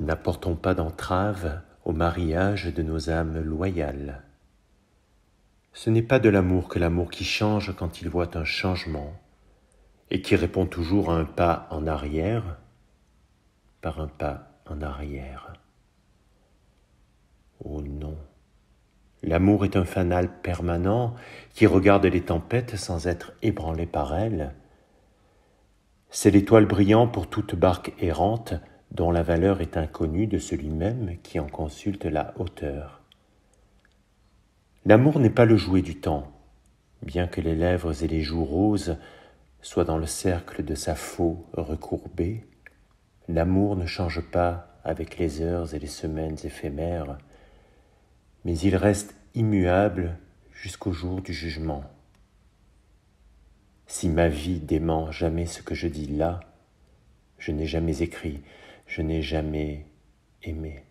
N'apportons pas d'entrave au mariage de nos âmes loyales. Ce n'est pas de l'amour que l'amour qui change quand il voit un changement et qui répond toujours à un pas en arrière par un pas en arrière. Oh non, l'amour est un fanal permanent qui regarde les tempêtes sans être ébranlé par elles. C'est l'étoile brillante pour toute barque errante dont la valeur est inconnue de celui-même qui en consulte la hauteur. L'amour n'est pas le jouet du temps, bien que les lèvres et les joues roses soient dans le cercle de sa faux recourbée, l'amour ne change pas avec les heures et les semaines éphémères, mais il reste immuable jusqu'au jour du jugement. Si ma vie dément jamais ce que je dis là, je n'ai jamais écrit, je n'ai jamais aimé.